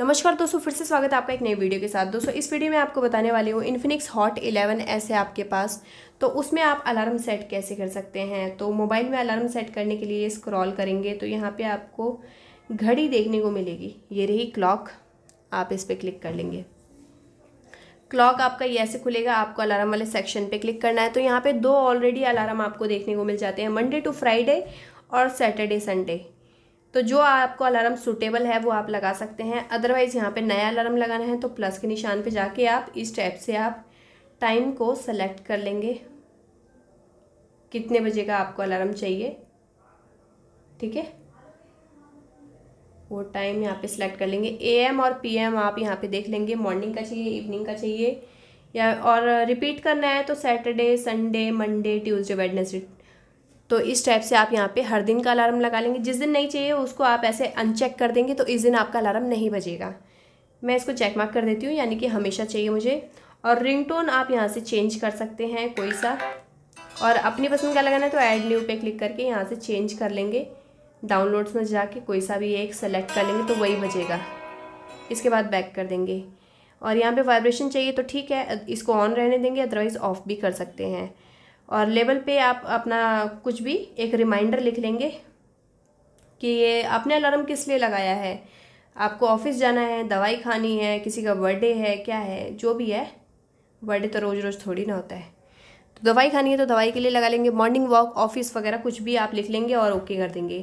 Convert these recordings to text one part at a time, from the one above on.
नमस्कार दोस्तों फिर से स्वागत है आपका एक नए वीडियो के साथ दोस्तों इस वीडियो में आपको बताने वाली हूँ इन्फिनिक्स हॉट 11 एस है आपके पास तो उसमें आप अलार्म सेट कैसे कर सकते हैं तो मोबाइल में अलार्म सेट करने के लिए स्क्रॉल करेंगे तो यहाँ पे आपको घड़ी देखने को मिलेगी ये रही क्लॉक आप इस पर क्लिक कर लेंगे क्लॉक आपका ये ऐसे खुलेगा आपको अलार्म वाले सेक्शन पर क्लिक करना है तो यहाँ पर दो ऑलरेडी अलार्म आपको देखने को मिल जाते हैं मंडे टू फ्राइडे और सैटरडे संडे तो जो आपको अलार्म सूटेबल है वो आप लगा सकते हैं अदरवाइज़ यहाँ पे नया अलार्म लगाना है तो प्लस के निशान पे जाके आप इस टाइप से आप टाइम को सेलेक्ट कर लेंगे कितने बजे का आपको अलार्म चाहिए ठीक है वो टाइम यहाँ पे सेलेक्ट कर लेंगे एएम और पीएम आप यहाँ पे देख लेंगे मॉर्निंग का चाहिए इवनिंग का चाहिए या और रिपीट करना है तो Saturday Sunday Monday Tuesday Wednesday तो इस टाइप से आप यहाँ पे हर दिन का अलार्म लगा लेंगे जिस दिन नहीं चाहिए उसको आप ऐसे अनचेक कर देंगे तो इस दिन आपका अलार्म नहीं बजेगा मैं इसको चेक मार्क कर देती हूँ यानी कि हमेशा चाहिए मुझे और रिंगटोन आप यहाँ से चेंज कर सकते हैं कोई सा और अपनी पसंद का लगाना है तो ऐड न्यू पे क्लिक करके यहाँ से चेंज कर लेंगे डाउनलोड्स में जाके कोई सा भी एक सेलेक्ट कर लेंगे तो वही बजेगा इसके बाद बैक कर देंगे और यहाँ पे वाइब्रेशन चाहिए तो ठीक है इसको ऑन रहने देंगे अदरवाइज़ ऑफ भी कर सकते हैं और लेबल पे आप अपना कुछ भी एक रिमाइंडर लिख लेंगे कि ये आपने अलार्म किस लिए लगाया है आपको ऑफिस जाना है दवाई खानी है किसी का बर्थडे है क्या है जो भी है बर्थडे तो रोज़ रोज़ थोड़ी ना होता है तो दवाई खानी है तो दवाई के लिए लगा लेंगे मॉर्निंग वॉक ऑफिस वगैरह कुछ भी आप लिख लेंगे और ओके कर देंगे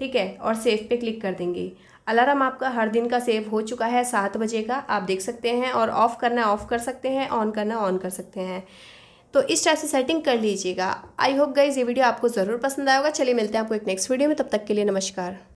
ठीक है और सेफ पे क्लिक कर देंगे अलार्म आपका हर दिन का सेव हो चुका है सात बजे का आप देख सकते हैं और ऑफ़ करना ऑफ़ कर सकते हैं ऑन करना ऑन कर सकते हैं तो इस टाइप से सेटिंग कर लीजिएगा आई होप गाइज ये वीडियो आपको ज़रूर पसंद आएगा चलिए मिलते हैं आपको एक नेक्स्ट वीडियो में तब तक के लिए नमस्कार